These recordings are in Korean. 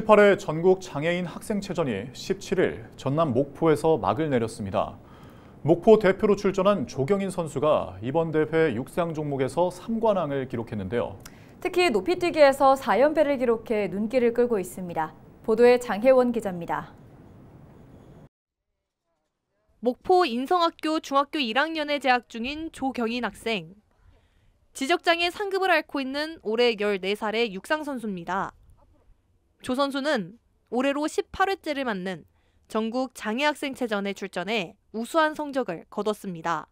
18회 전국 장애인 학생체전이 17일 전남 목포에서 막을 내렸습니다. 목포 대표로 출전한 조경인 선수가 이번 대회 육상 종목에서 3관왕을 기록했는데요. 특히 높이뛰기에서 4연패를 기록해 눈길을 끌고 있습니다. 보도에 장혜원 기자입니다. 목포 인성학교 중학교 1학년에 재학 중인 조경인 학생. 지적장애 상급을 앓고 있는 올해 14살의 육상선수입니다. 조 선수는 올해로 18회째를 맞는 전국 장애학생체전에 출전해 우수한 성적을 거뒀습니다.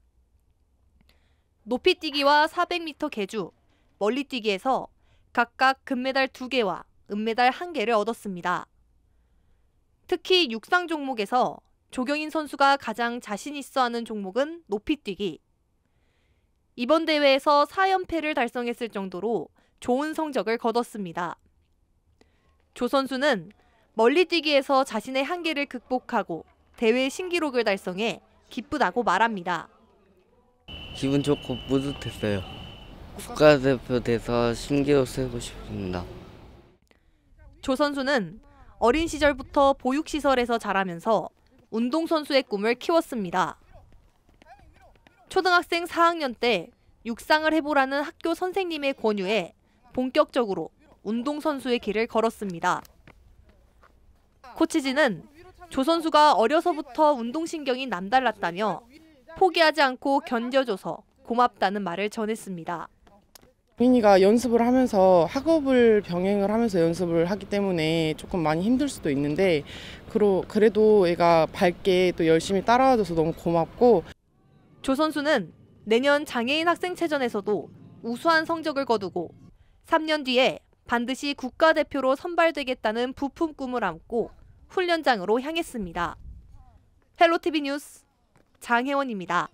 높이뛰기와 400m 계주, 멀리뛰기에서 각각 금메달 2개와 은메달 1개를 얻었습니다. 특히 육상 종목에서 조경인 선수가 가장 자신 있어 하는 종목은 높이뛰기. 이번 대회에서 4연패를 달성했을 정도로 좋은 성적을 거뒀습니다. 조 선수는 멀리뛰기에서 자신의 한계를 극복하고 대회 신기록을 달성해 기쁘다고 말합니다. 기분 좋고 뿌듯했어요. 국가대표 돼서 신기록 세고 싶습니다. 조 선수는 어린 시절부터 보육시설에서 자라면서 운동선수의 꿈을 키웠습니다. 초등학생 4학년 때 육상을 해보라는 학교 선생님의 권유에 본격적으로 운동선수의 길을 걸었습니다. 코치진은 조 선수가 어려서부터 운동신경이 남달랐다며 포기하지 않고 견뎌줘서 고맙다는 말을 전했습니다. 민이가 연습을 하면서 학업을 병행을 하면서 연습을 하기 때문에 조금 많이 힘들 수도 있는데 그래도 애가 밝게 또 열심히 따라와줘서 너무 고맙고 조 선수는 내년 장애인 학생체전에서도 우수한 성적을 거두고 3년 뒤에 반드시 국가대표로 선발되겠다는 부품 꿈을 안고 훈련장으로 향했습니다. 헬로TV 뉴스 장혜원입니다.